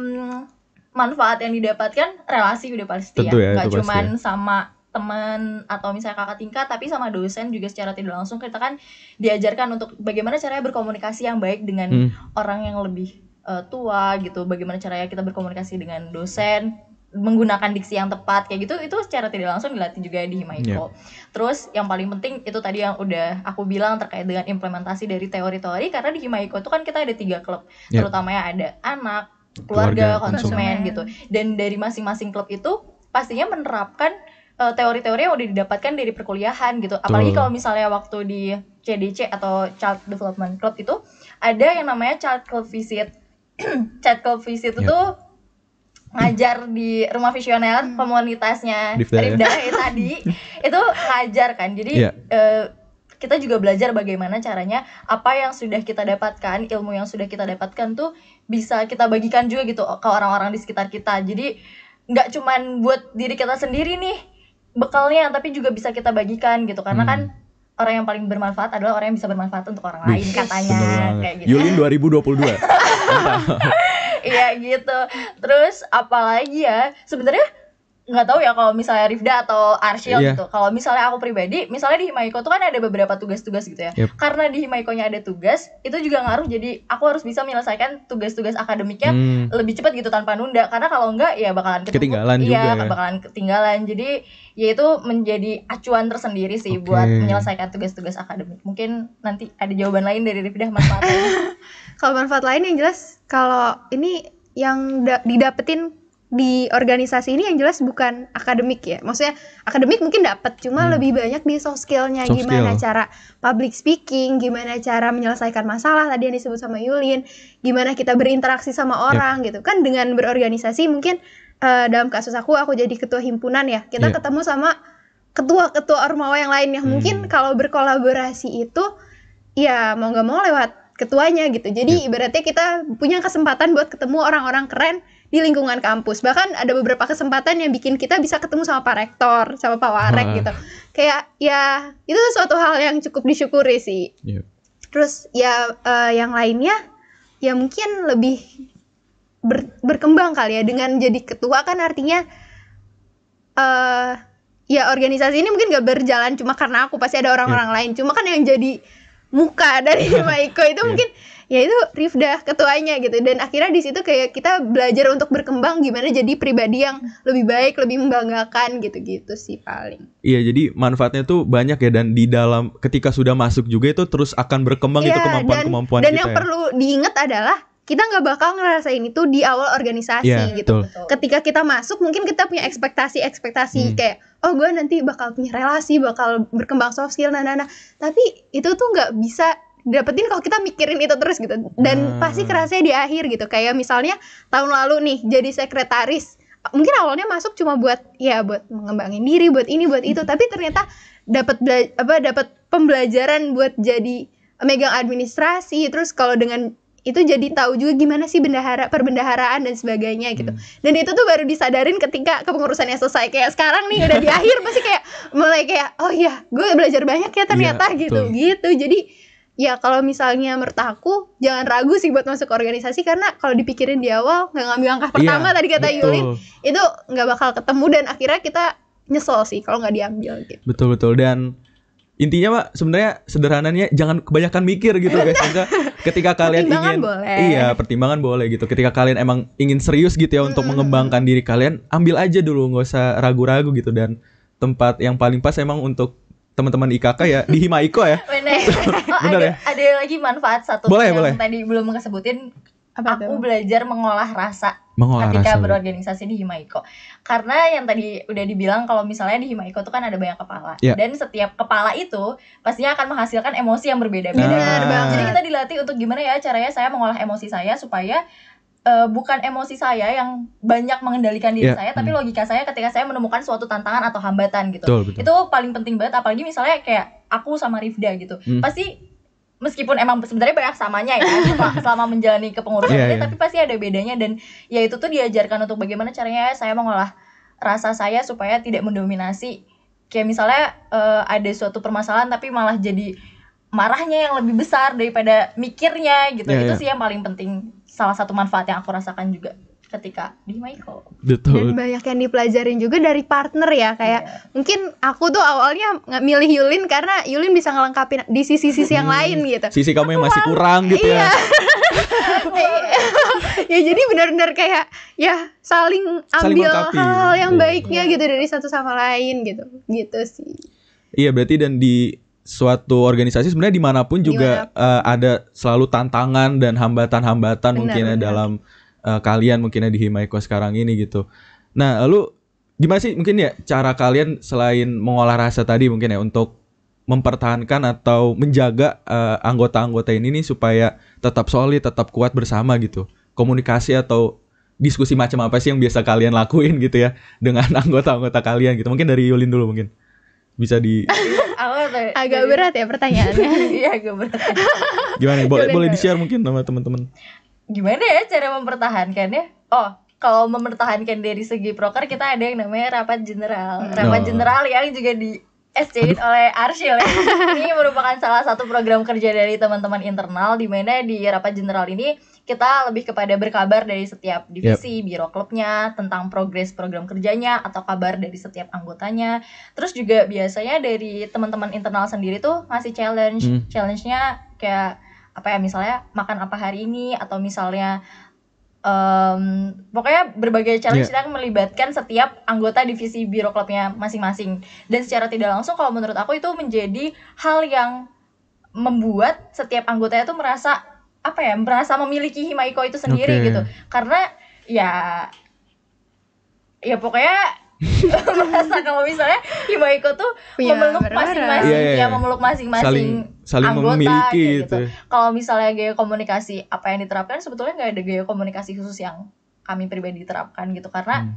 manfaat yang didapatkan relasi udah pasti ya, ya nggak cuma ya. sama teman atau misalnya kakak tingkat tapi sama dosen juga secara tidak langsung kita kan diajarkan untuk bagaimana caranya berkomunikasi yang baik dengan hmm. orang yang lebih uh, tua gitu bagaimana caranya kita berkomunikasi dengan dosen menggunakan diksi yang tepat kayak gitu itu secara tidak langsung dilatih juga di Himaiko. Yeah. Terus yang paling penting itu tadi yang udah aku bilang terkait dengan implementasi dari teori-teori karena di Himaiko itu kan kita ada tiga klub, yeah. ya ada anak, keluarga, keluarga konsumen, konsumen gitu. Dan dari masing-masing klub itu pastinya menerapkan teori eh, teori-teori yang udah didapatkan dari perkuliahan gitu. Apalagi kalau misalnya waktu di CDC atau Child Development Club itu ada yang namanya child club visit. child club visit yeah. itu iya ngajar di rumah visioner hmm. komunitasnya Rifda ya. ya tadi itu ngajar kan jadi yeah. Iya. uh, kita juga belajar bagaimana caranya apa yang sudah kita dapatkan ilmu yang sudah kita dapatkan tuh bisa kita bagikan juga gitu ke orang-orang di sekitar kita jadi nggak cuman buat diri kita sendiri nih bekalnya tapi juga bisa kita bagikan gitu karena hmm. kan orang yang paling bermanfaat adalah orang yang bisa bermanfaat untuk orang lain katanya kayak gitu. Yulin 2022. iya gitu terus apalagi ya sebenarnya nggak tahu ya kalau misalnya Rifda atau Arsyil yeah. gitu. Kalau misalnya aku pribadi, misalnya di Himaiko tuh kan ada beberapa tugas-tugas gitu ya. Yep. Karena di Himaikonya ada tugas, itu juga ngaruh jadi aku harus bisa menyelesaikan tugas-tugas akademiknya hmm. lebih cepat gitu tanpa nunda. Karena kalau enggak ya bakalan ketemu, ketinggalan iya, juga. ya bakalan ketinggalan. Jadi ya itu menjadi acuan tersendiri sih okay. buat menyelesaikan tugas-tugas akademik. Mungkin nanti ada jawaban lain dari Rifda manfaatnya. kalau manfaat lain yang jelas kalau ini yang didapetin di organisasi ini yang jelas bukan akademik ya. Maksudnya akademik mungkin dapat, cuma hmm. lebih banyak di soft skillnya. Soft gimana skill. cara public speaking, gimana cara menyelesaikan masalah tadi yang disebut sama Yulin, gimana kita berinteraksi sama orang gitu kan dengan berorganisasi mungkin uh, dalam kasus aku aku jadi ketua himpunan ya. Kita ketemu sama ketua-ketua ormawa yang lain yang hmm. mungkin kalau berkolaborasi itu ya mau nggak mau lewat ketuanya gitu. Jadi yep. ibaratnya kita punya kesempatan buat ketemu orang-orang keren di lingkungan kampus. Bahkan ada beberapa kesempatan yang bikin kita bisa ketemu sama Pak Rektor, sama Pak Warek hmm. gitu. Kayak ya itu suatu hal yang cukup disyukuri sih. Yeah. Terus ya uh, yang lainnya ya mungkin lebih ber, berkembang kali ya dengan jadi ketua kan artinya uh, ya organisasi ini mungkin gak berjalan cuma karena aku pasti ada orang-orang yeah. lain. Cuma kan yang jadi muka dari Maiko itu yeah. mungkin ya itu Rifda ketuanya gitu dan akhirnya di situ kayak kita belajar untuk berkembang gimana jadi pribadi yang lebih baik lebih membanggakan gitu-gitu sih paling iya jadi manfaatnya tuh banyak ya dan di dalam ketika sudah masuk juga itu terus akan berkembang yeah, itu iya, kemampuan-kemampuan dan, dan yang ya. perlu diingat adalah kita nggak bakal ngerasain itu di awal organisasi yeah, gitu. Betul. Ketika kita masuk mungkin kita punya ekspektasi-ekspektasi hmm. kayak oh gue nanti bakal punya relasi, bakal berkembang soft skill nah nah nah. Tapi itu tuh nggak bisa dapetin kalau kita mikirin itu terus gitu dan hmm. pasti kerasnya di akhir gitu kayak misalnya tahun lalu nih jadi sekretaris mungkin awalnya masuk cuma buat ya buat mengembangin diri buat ini buat itu hmm. tapi ternyata dapat apa dapat pembelajaran buat jadi megang administrasi terus kalau dengan itu jadi tahu juga gimana sih bendahara perbendaharaan dan sebagainya gitu hmm. dan itu tuh baru disadarin ketika kepengurusannya selesai kayak sekarang nih udah di akhir pasti kayak mulai kayak oh iya gue belajar banyak ya ternyata ya, gitu betul. gitu jadi ya kalau misalnya menurut aku jangan ragu sih buat masuk organisasi karena kalau dipikirin di awal nggak ngambil langkah iya, pertama iya, tadi kata betul. Yulin itu nggak bakal ketemu dan akhirnya kita nyesel sih kalau nggak diambil gitu. Betul betul dan intinya pak sebenarnya sederhananya jangan kebanyakan mikir gitu guys Maka ketika kalian ingin boleh. iya pertimbangan boleh gitu ketika kalian emang ingin serius gitu ya hmm. untuk mengembangkan diri kalian ambil aja dulu nggak usah ragu-ragu gitu dan tempat yang paling pas emang untuk teman-teman IKK ya di Himaiko ya. Benar. ya? ada, Ada lagi manfaat satu boleh, yang boleh. tadi belum kesebutin. Apa aku itu? belajar mengolah rasa mengolah ketika rasa, ya. berorganisasi ya. di Himaiko. Karena yang tadi udah dibilang kalau misalnya di Himaiko tuh kan ada banyak kepala. ya. Dan setiap kepala itu pastinya akan menghasilkan emosi yang berbeda-beda. Nah. Jadi kita dilatih untuk gimana ya caranya saya mengolah emosi saya supaya uh, bukan emosi saya yang banyak mengendalikan diri yeah. saya, tapi hmm. logika saya ketika saya menemukan suatu tantangan atau hambatan gitu. Betul, betul. Itu paling penting banget, apalagi misalnya kayak aku sama Rifda gitu, hmm. pasti meskipun emang sebenarnya banyak samanya ya selama, selama menjalani kepengurusan yeah, yeah. tapi pasti ada bedanya dan ya itu tuh diajarkan untuk bagaimana caranya saya mengolah rasa saya supaya tidak mendominasi kayak misalnya uh, ada suatu permasalahan tapi malah jadi marahnya yang lebih besar daripada mikirnya gitu yeah, itu iya. sih yang paling penting salah satu manfaat yang aku rasakan juga ketika di Michael Betul. Dan banyak yang dipelajarin juga dari partner ya kayak yeah. mungkin aku tuh awalnya nggak milih Yulin karena Yulin bisa ngelengkapin di sisi-sisi yang hmm. lain gitu. Sisi kamu yang masih kurang gitu ya. Iya. ya jadi benar-benar kayak ya saling ambil hal-hal yang iya. baiknya gitu iya. dari satu sama lain gitu. Gitu sih. Iya berarti dan di suatu organisasi sebenarnya dimanapun juga dimanapun. Uh, ada selalu tantangan dan hambatan-hambatan mungkinnya dalam uh, kalian mungkinnya di Himaiko sekarang ini gitu. Nah lalu gimana sih mungkin ya cara kalian selain mengolah rasa tadi mungkin ya untuk mempertahankan atau menjaga anggota eh, anggota-anggota ini nih supaya tetap solid, tetap kuat bersama gitu. Komunikasi atau diskusi macam apa sih yang biasa kalian lakuin gitu ya dengan anggota-anggota kalian gitu. Mungkin dari Yulin dulu mungkin bisa di ya agak berat ya pertanyaannya iya agak berat ya. gimana boleh boleh di share mungkin sama teman-teman gimana ya cara mempertahankannya oh kalau mempertahankan dari segi proker kita ada yang namanya rapat general hmm. rapat oh. general yang juga di SCin oleh Arsyil ya. ini merupakan salah satu program kerja dari teman-teman internal di mana di rapat general ini kita lebih kepada berkabar dari setiap divisi, yep. biro klubnya, tentang progres program kerjanya atau kabar dari setiap anggotanya. Terus juga biasanya dari teman-teman internal sendiri tuh ngasih challenge. Hmm. Challenge-nya kayak apa ya misalnya makan apa hari ini atau misalnya um, pokoknya berbagai challenge yeah. yang melibatkan setiap anggota divisi biro klubnya masing-masing. Dan secara tidak langsung kalau menurut aku itu menjadi hal yang membuat setiap anggotanya itu merasa apa ya merasa memiliki Himaiko itu sendiri okay. gitu karena ya ya pokoknya merasa kalau misalnya Himaiko tuh iya, iya, iya, ya, memeluk masing-masing yeah, yeah. ya memeluk masing-masing saling, anggota gitu. gitu. Kalau misalnya gaya komunikasi apa yang diterapkan sebetulnya nggak ada gaya komunikasi khusus yang kami pribadi terapkan gitu karena hmm.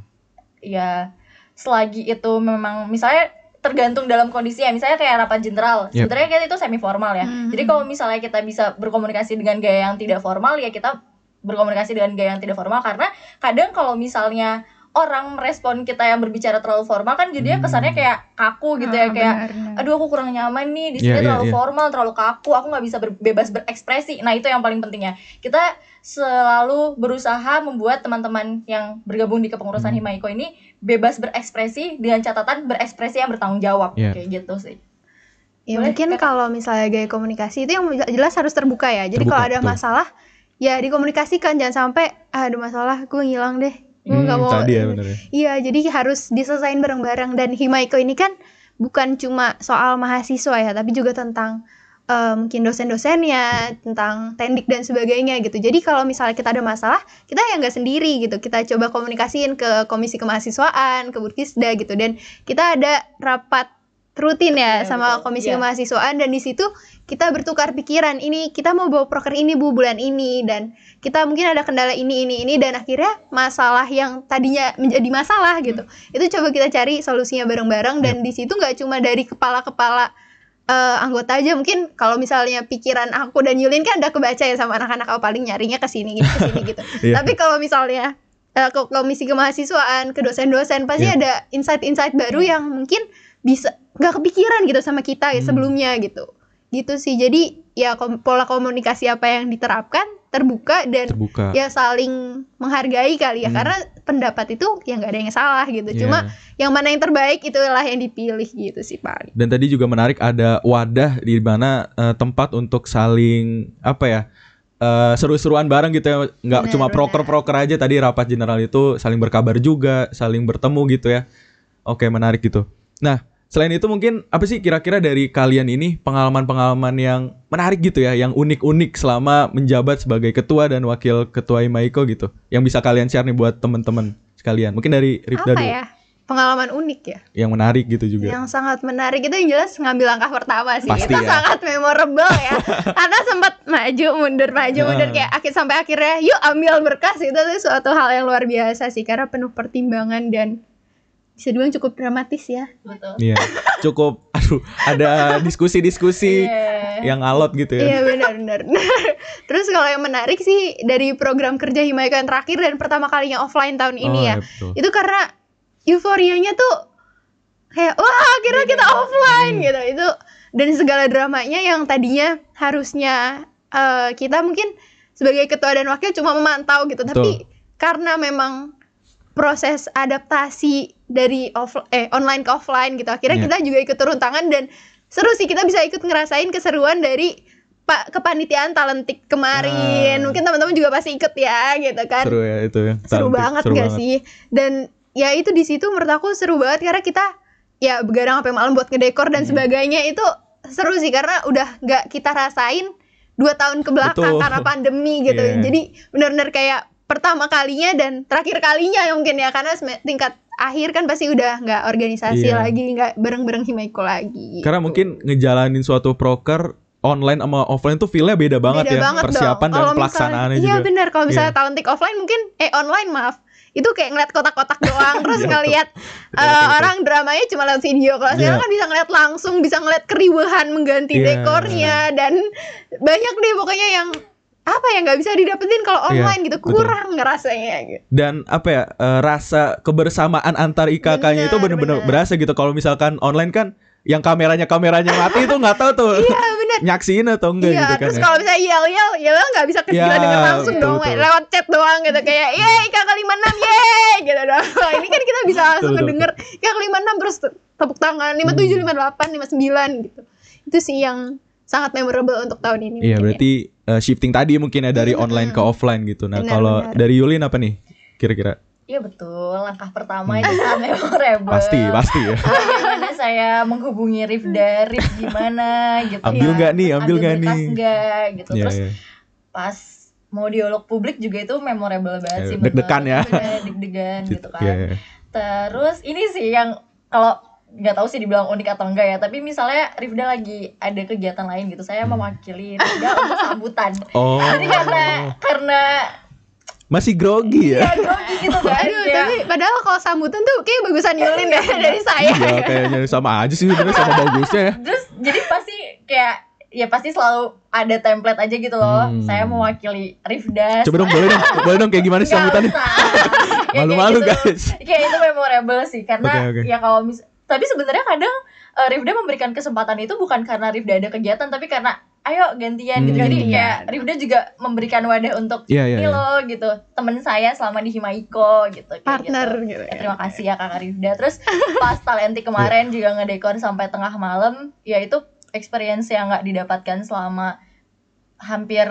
ya selagi itu memang misalnya tergantung dalam kondisi ya misalnya kayak rapat jenderal yep. sebenarnya kita itu semi formal ya mm-hmm. jadi kalau misalnya kita bisa berkomunikasi dengan gaya yang tidak formal ya kita berkomunikasi dengan gaya yang tidak formal karena kadang kalau misalnya orang merespon kita yang berbicara terlalu formal kan jadinya hmm. kesannya kayak kaku gitu ya. ah, ya kayak bener. aduh aku kurang nyaman nih di iya, sini yeah, terlalu yeah, yeah. formal terlalu kaku aku nggak bisa bebas berekspresi nah itu yang paling pentingnya kita selalu berusaha membuat teman-teman yang bergabung di kepengurusan hmm. Himaiko ini bebas berekspresi dengan catatan berekspresi yang bertanggung jawab yeah. kayak gitu sih. Ya, Boleh, mungkin kalau misalnya gaya komunikasi itu yang jelas harus terbuka ya. Jadi terbuka, kalau ada tuh. masalah ya dikomunikasikan jangan sampai ah, ada masalah gue ngilang deh. Gue hmm, gak mau. Tadi ya, ya, Iya, jadi harus diselesain bareng-bareng dan Himaiko ini kan bukan cuma soal mahasiswa ya, tapi juga tentang mungkin dosen-dosennya tentang tendik dan sebagainya gitu jadi kalau misalnya kita ada masalah kita ya nggak sendiri gitu kita coba komunikasiin ke komisi kemahasiswaan ke Burkisda gitu dan kita ada rapat rutin ya, ya sama betul. komisi ya. kemahasiswaan dan di situ kita bertukar pikiran ini kita mau bawa proker ini bu bulan ini dan kita mungkin ada kendala ini ini ini dan akhirnya masalah yang tadinya menjadi masalah gitu hmm. itu coba kita cari solusinya bareng-bareng dan iya. di situ nggak cuma dari kepala-kepala kepala kepala uh, anggota aja mungkin kalau misalnya pikiran aku dan Yulin kan udah kebaca ya sama anak-anak kalau paling nyarinya ke sini gitu ke gitu. yeah. Tapi kalau misalnya uh, ke komisi kemahasiswaan, ke dosen-dosen pasti yeah. ada insight-insight baru iya. yang mungkin bisa nggak kepikiran gitu sama kita ya, hmm. sebelumnya gitu gitu sih jadi ya kom pola komunikasi apa yang diterapkan terbuka dan terbuka. ya saling menghargai kali ya hmm. karena pendapat itu ya nggak ada yang salah gitu yeah. cuma iya. yang mana yang terbaik itulah yang dipilih gitu sih Pak dan tadi juga menarik ada wadah di mana uh, tempat untuk saling apa ya Uh, seru-seruan bareng gitu ya nggak cuma proker-proker aja tadi rapat general itu saling berkabar juga saling bertemu gitu ya oke menarik gitu nah selain itu mungkin apa sih kira-kira dari kalian ini pengalaman-pengalaman yang menarik gitu ya, yang unik-unik selama menjabat sebagai ketua dan wakil ketua Imaiko gitu, yang bisa kalian share nih buat teman-teman sekalian. Mungkin dari apa dulu. ya? Pengalaman unik ya? Yang menarik gitu juga. Yang sangat menarik itu yang jelas ngambil langkah pertama sih. Pasti itu ya. sangat memorable ya. Karena sempat maju mundur maju mundur ah. kayak akhir sampai akhirnya yuk ambil berkas itu tuh suatu hal yang luar biasa sih karena penuh pertimbangan dan bisa dibilang cukup dramatis ya. Betul. Iya. Cukup aduh ada diskusi-diskusi yeah. yang alot gitu ya. Iya benar benar. Terus kalau yang menarik sih dari program kerja Himayka yang terakhir dan pertama kalinya offline tahun ini oh, ya. Iya, betul. Itu karena euforianya tuh kayak wah akhirnya kita iya. offline hmm. gitu. Itu dan segala dramanya yang tadinya harusnya uh, kita mungkin sebagai ketua dan wakil cuma memantau gitu, betul. tapi karena memang proses adaptasi dari off eh online ke offline gitu akhirnya yeah. kita juga ikut turun tangan dan seru sih kita bisa ikut ngerasain keseruan dari pak kepanitiaan talentik kemarin Uh, mungkin teman-teman juga pasti ikut ya gitu kan seru ya itu ya talentik, seru banget seru gak banget. sih dan ya itu di situ menurut aku seru banget karena kita ya begadang sampai malam buat ngedekor dan hmm. sebagainya itu seru sih karena udah nggak kita rasain dua tahun ke belakang karena pandemi gitu. Yeah. Jadi benar-benar kayak pertama kalinya dan terakhir kalinya ya mungkin ya karena tingkat akhir kan pasti udah nggak organisasi iya. lagi nggak bareng-bareng Himaiko lagi karena gitu. mungkin ngejalanin suatu proker online sama offline tuh feelnya beda banget beda ya banget persiapan dong. dan pelaksanaannya misalnya, juga iya bener kalau misalnya yeah. tahun offline mungkin eh online maaf itu kayak ngeliat kotak-kotak doang terus iya, ngeliat uh, orang dramanya cuma lewat video kalau yeah. sekarang iya. kan bisa ngeliat langsung bisa ngeliat keriuhan mengganti yeah. dekornya iya. dan banyak deh pokoknya yang apa yang nggak bisa didapetin kalau iya, online yeah, gitu kurang betul. rasanya gitu. dan apa ya uh, rasa kebersamaan antar IKK-nya iya, itu bener-bener berasa gitu kalau misalkan online kan yang kameranya kameranya mati itu nggak tahu tuh iya, bener. nyaksiin atau enggak iya, gitu kan terus ya. kalau misalnya yel yel yel nggak bisa kesini yeah, dengan langsung betul, dong betul. lewat chat doang gitu kayak ye IKK enam ye gitu doang ini kan kita bisa langsung mendengar ngedenger lima enam terus tepuk tangan lima hmm. lima tujuh delapan lima sembilan gitu itu sih yang sangat memorable untuk tahun ini. Iya, ya. berarti ya. uh, shifting tadi mungkin ya dari hmm. online ke offline gitu. Nah, kalau dari Yulin apa nih? Kira-kira? Iya betul, langkah pertama hmm. itu sangat memorable. Pasti, pasti ya. Bagaimana saya menghubungi Rif dari gimana gitu ambil ya. nih, ambil nggak nih, ambil nih. Enggak, gitu. Yeah, Terus yeah. pas mau dialog publik juga itu memorable banget yeah, sih. Deg-degan ya. Deg-degan gitu, gitu kan. Yeah, yeah. Terus ini sih yang kalau nggak tahu sih dibilang unik atau enggak ya tapi misalnya Rifda lagi ada kegiatan lain gitu saya hmm. mewakili Rifda untuk sambutan oh. jadi karena karena masih grogi ya. Iya, grogi gitu kan. Aduh, tapi padahal kalau sambutan tuh kayak bagusan Yulin deh ya, dari saya. ya kayaknya sama aja sih sebenarnya sama bagusnya ya. Terus jadi pasti kayak ya pasti selalu ada template aja gitu loh. Hmm. Saya mewakili Rifda. Coba dong boleh dong, boleh dong kayak gimana sih sambutannya? Malu-malu ya, guys. Kayak itu memorable sih karena okay, okay. ya kalau mis tapi sebenarnya kadang uh, eh, Rifda memberikan kesempatan itu bukan karena Rifda ada kegiatan tapi karena ayo gantian gitu. hmm, gitu jadi ya Rifda juga memberikan wadah untuk yeah, yeah, ini yeah. gitu temen saya selama di Himaiko gitu partner gitu, gitu ya, ya, terima kasih ya kakak Rifda terus pas talenti kemarin juga ngedekor sampai tengah malam ya itu experience yang nggak didapatkan selama hampir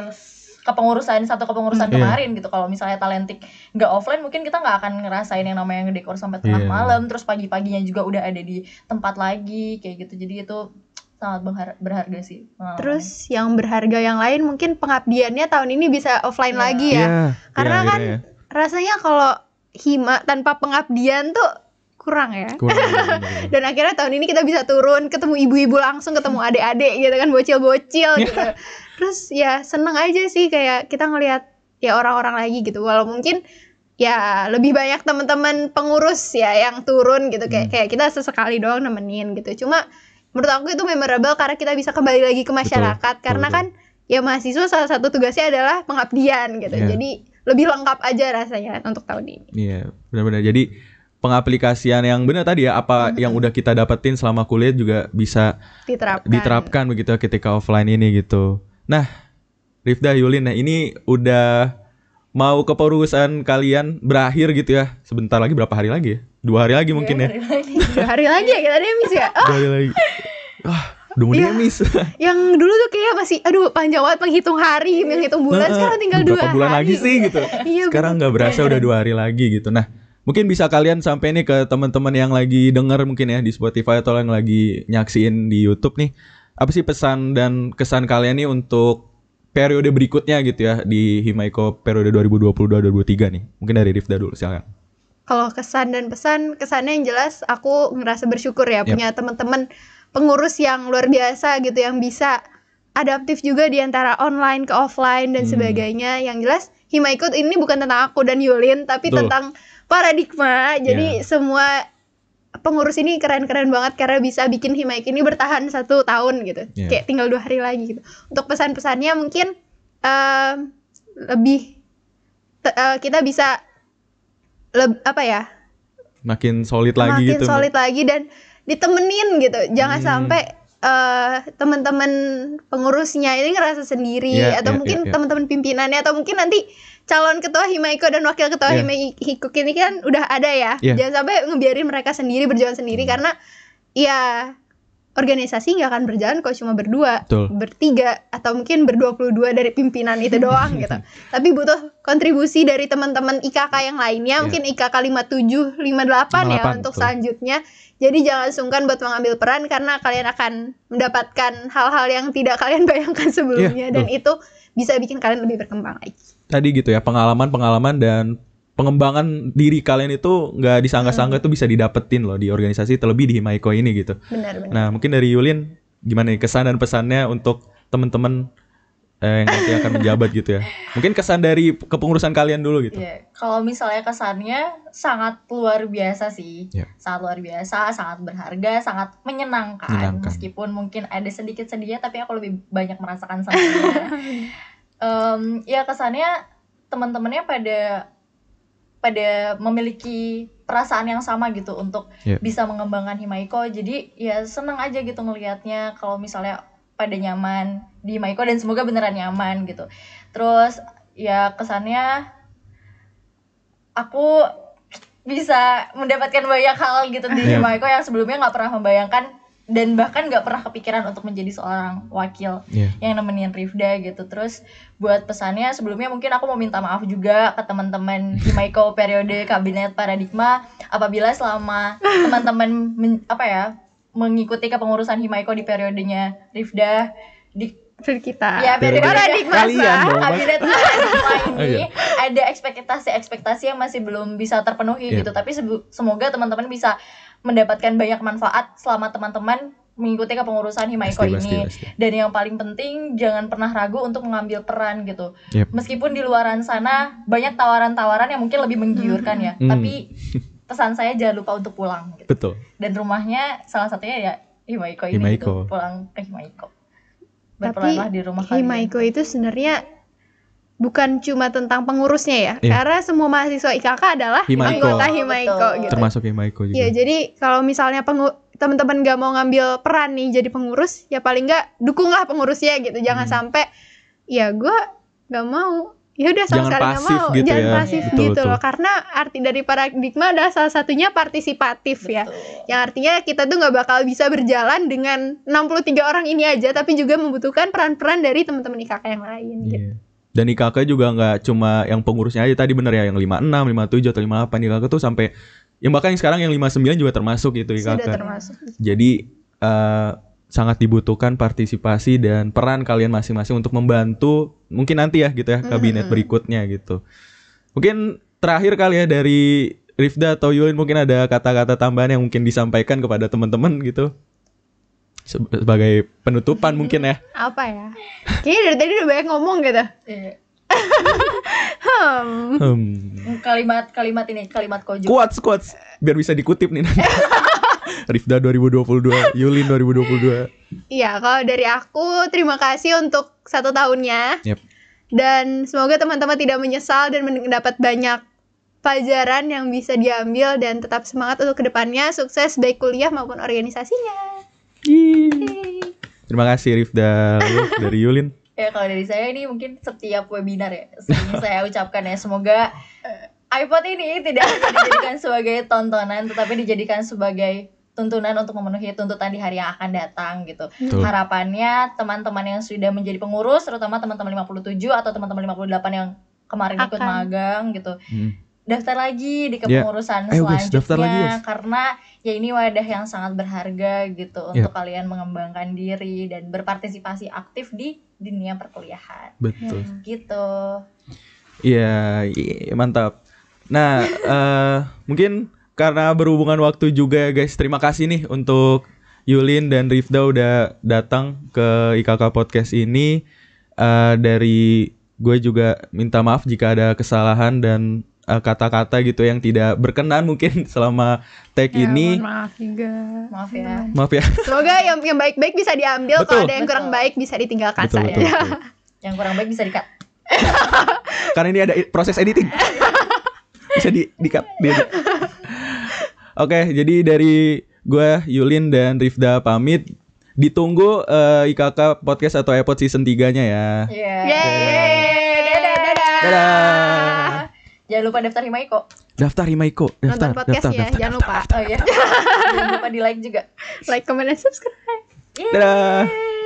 kepengurusan satu kepengurusan yeah. kemarin gitu kalau misalnya talentik nggak offline mungkin kita nggak akan ngerasain yang namanya ngedekor sampai tengah yeah. malam terus pagi-paginya juga udah ada di tempat lagi kayak gitu jadi itu sangat berharga sih pengalaman. terus yang berharga yang lain mungkin pengabdiannya tahun ini bisa offline yeah. lagi ya yeah. karena yeah, kan yeah. Ya. rasanya kalau hima tanpa pengabdian tuh kurang ya kurang, dan akhirnya tahun ini kita bisa turun ketemu ibu-ibu langsung ketemu adik-adik gitu kan bocil-bocil iya. gitu terus ya seneng aja sih kayak kita ngelihat ya orang-orang lagi gitu walau mungkin ya lebih banyak teman-teman pengurus ya yang turun gitu kayak hmm. kayak kita sesekali doang nemenin gitu cuma menurut aku itu memorable karena kita bisa kembali lagi ke masyarakat betul, karena betul. kan ya mahasiswa salah satu tugasnya adalah pengabdian gitu yeah. jadi lebih lengkap aja rasanya untuk tahun ini iya yeah, benar-benar jadi pengaplikasian yang benar tadi ya apa hmm yang udah kita dapetin selama kulit juga bisa diterapkan, diterapkan begitu ya ketika offline ini gitu Nah, Rifda Yulin, nah ini udah mau keperusahaan kalian berakhir gitu ya. Sebentar lagi berapa hari lagi ya? Dua hari lagi mungkin ya. Hari lagi. Dua hari lagi ya kita demis ya. Dua hari lagi. Ah, udah mau ya, demis. Yang dulu tuh kayak masih aduh panjang banget menghitung hari, menghitung bulan, sekarang tinggal dua bulan hari. lagi sih gitu. iya, sekarang nggak berasa udah dua hari lagi gitu. Nah, mungkin bisa kalian sampai nih ke teman-teman yang lagi denger mungkin ya di Spotify atau yang lagi nyaksiin di YouTube nih apa sih pesan dan kesan kalian nih untuk periode berikutnya gitu ya di Himaiko periode 2022-2023 nih? Mungkin dari Rifda dulu silakan. Kalau kesan dan pesan, kesannya yang jelas aku ngerasa bersyukur ya yep. punya teman-teman pengurus yang luar biasa gitu yang bisa adaptif juga di antara online ke offline dan hmm. sebagainya. Yang jelas HIMAIKO ini bukan tentang aku dan Yulin tapi Tuh. tentang paradigma. Jadi yeah. semua pengurus ini keren-keren banget karena bisa bikin Himaik ini bertahan satu tahun gitu yeah. kayak tinggal dua hari lagi gitu untuk pesan-pesannya mungkin uh, lebih uh, kita bisa leb apa ya makin solid makin lagi gitu makin solid lagi dan ditemenin gitu jangan hmm. sampai uh, teman-teman pengurusnya ini ngerasa sendiri yeah, atau yeah, mungkin yeah, yeah. teman-teman pimpinannya atau mungkin nanti calon ketua Himaiko dan wakil ketua yeah. Himaiko ini kan udah ada ya. Yeah. Jangan sampai ngebiarin mereka sendiri berjalan sendiri hmm. karena ya organisasi nggak akan berjalan kalau cuma berdua, Betul. bertiga atau mungkin berdua puluh dua dari pimpinan itu doang gitu. Tapi butuh kontribusi dari teman-teman IKK yang lainnya, yeah. mungkin IKK 57, lima delapan ya untuk betul. selanjutnya jadi jangan sungkan buat mengambil peran karena kalian akan mendapatkan hal-hal yang tidak kalian bayangkan sebelumnya yeah, dan itu bisa bikin kalian lebih berkembang lagi. Tadi gitu ya pengalaman-pengalaman dan pengembangan diri kalian itu nggak disangka-sangka hmm. tuh bisa didapetin loh di organisasi terlebih di Himaiko ini gitu. Benar, benar. Nah mungkin dari Yulin gimana nih kesan dan pesannya untuk teman-teman eh, yang nanti akan menjabat gitu ya. Mungkin kesan dari kepengurusan kalian dulu gitu. Yeah. Kalau misalnya kesannya sangat luar biasa sih, yeah. sangat luar biasa, sangat berharga, sangat menyenangkan. menyenangkan. Meskipun mungkin ada sedikit sedihnya, tapi aku lebih banyak merasakan senangnya. um, ya kesannya teman-temannya pada pada memiliki perasaan yang sama gitu untuk yeah. bisa mengembangkan Himaiko. Jadi ya seneng aja gitu ngelihatnya kalau misalnya pada nyaman di Maiko dan semoga beneran nyaman gitu. Terus ya kesannya aku bisa mendapatkan banyak hal gitu di yeah. Maiko yang sebelumnya nggak pernah membayangkan dan bahkan nggak pernah kepikiran untuk menjadi seorang wakil yeah. yang nemenin Rifda gitu. Terus buat pesannya sebelumnya mungkin aku mau minta maaf juga ke teman-teman di Maiko periode kabinet paradigma apabila selama teman-teman apa ya mengikuti kepengurusan Himaiko di periodenya Rifda di periode kita. Ya, periode, di masa Kalian akhirnya Kabinet ini iya. ada ekspektasi-ekspektasi yang masih belum bisa terpenuhi yeah. gitu, tapi semoga teman-teman bisa mendapatkan banyak manfaat selama teman-teman mengikuti kepengurusan Himaiko ini. Pasti, pasti. Dan yang paling penting jangan pernah ragu untuk mengambil peran gitu. Yep. Meskipun di luaran sana banyak tawaran-tawaran yang mungkin lebih menggiurkan ya, hmm. tapi hmm pesan saya jangan lupa untuk pulang gitu. betul dan rumahnya salah satunya ya Himaiko ini Himaiko. Gitu, pulang ke Himaiko tapi di rumah kalian itu sebenarnya bukan cuma tentang pengurusnya ya iya. karena semua mahasiswa IKK adalah Himaiko. anggota Himaiko betul. gitu termasuk Himaiko juga ya jadi kalau misalnya pengu teman-teman gak mau ngambil peran nih jadi pengurus ya paling nggak dukunglah pengurusnya gitu jangan hmm. sampai ya gue gak mau ya udah sama jangan sekali nggak mau gitu jangan ya. pasif betul, gitu betul. loh karena arti dari paradigma adalah salah satunya partisipatif ya. betul. ya yang artinya kita tuh nggak bakal bisa berjalan dengan 63 orang ini aja tapi juga membutuhkan peran-peran dari teman-teman IKK yang lain yeah. gitu dan IKK juga nggak cuma yang pengurusnya aja tadi bener ya yang 56, 57 atau 58 IKK tuh sampai yang bahkan yang sekarang yang 59 juga termasuk gitu IKK. Sudah termasuk. Jadi uh, sangat dibutuhkan partisipasi dan peran kalian masing-masing untuk membantu mungkin nanti ya gitu ya hmm, kabinet mm -hmm. berikutnya gitu. Mungkin terakhir kali ya dari Rifda atau Yulin mungkin ada kata-kata tambahan yang mungkin disampaikan kepada teman-teman gitu. Sebagai penutupan mungkin ya. Apa ya? Kayaknya dari tadi udah banyak ngomong gitu. Iya. hmm. Kalimat-kalimat hmm. ini, kalimat kojo. Kuat, kuat. Biar bisa dikutip nih nanti. Rifda 2022, Yulin 2022. Iya, kalau dari aku terima kasih untuk satu tahunnya. Yep. Dan semoga teman-teman tidak menyesal dan mendapat banyak pelajaran yang bisa diambil dan tetap semangat untuk kedepannya sukses baik kuliah maupun organisasinya. Yeay. Terima kasih Rifda dari Yulin. ya kalau dari saya ini mungkin setiap webinar ya saya ucapkan ya semoga eh, iPod ini tidak dijadikan sebagai tontonan tetapi dijadikan sebagai tuntunan untuk memenuhi tuntutan di hari yang akan datang gitu. Tuh. Harapannya teman-teman yang sudah menjadi pengurus, terutama teman-teman 57 atau teman-teman 58 yang kemarin akan. ikut magang gitu. Hmm. Daftar lagi di ya. kepengurusan yeah. selanjutnya daftar lagi, yes. karena ya ini wadah yang sangat berharga gitu yeah. untuk kalian mengembangkan diri dan berpartisipasi aktif di dunia perkuliahan. Betul. Hmm. Gitu. Iya, yeah, mantap. Nah, uh, mungkin karena berhubungan waktu juga ya guys. Terima kasih nih untuk Yulin dan Rifda udah datang ke IKK Podcast ini. Uh, dari gue juga minta maaf jika ada kesalahan dan eh, kata-kata uh, gitu yang tidak berkenan mungkin selama tag ya, ini. Maaf juga. Maaf ya. Maaf ya. Semoga yang yang baik-baik bisa diambil, kalau ada yang betul. kurang baik bisa ditinggalkan betul, saya. Betul, betul. yang kurang baik bisa dikat. Karena ini ada proses editing. bisa di dikat. Di Oke, okay, jadi dari gue Yulin dan Rifda pamit. Ditunggu uh, eh, IKK podcast atau iPod season 3-nya ya. Iya. Yeah. Yeay. Dadah. Jangan lupa daftar Himaiko. Daftar Himaiko. Daftar, Nonton podcast daftar, ya, daftar, jangan lupa. Daftar, daftar, oh iya. Jangan lupa di-like juga. Like, comment, dan subscribe. Yeay. Dadah.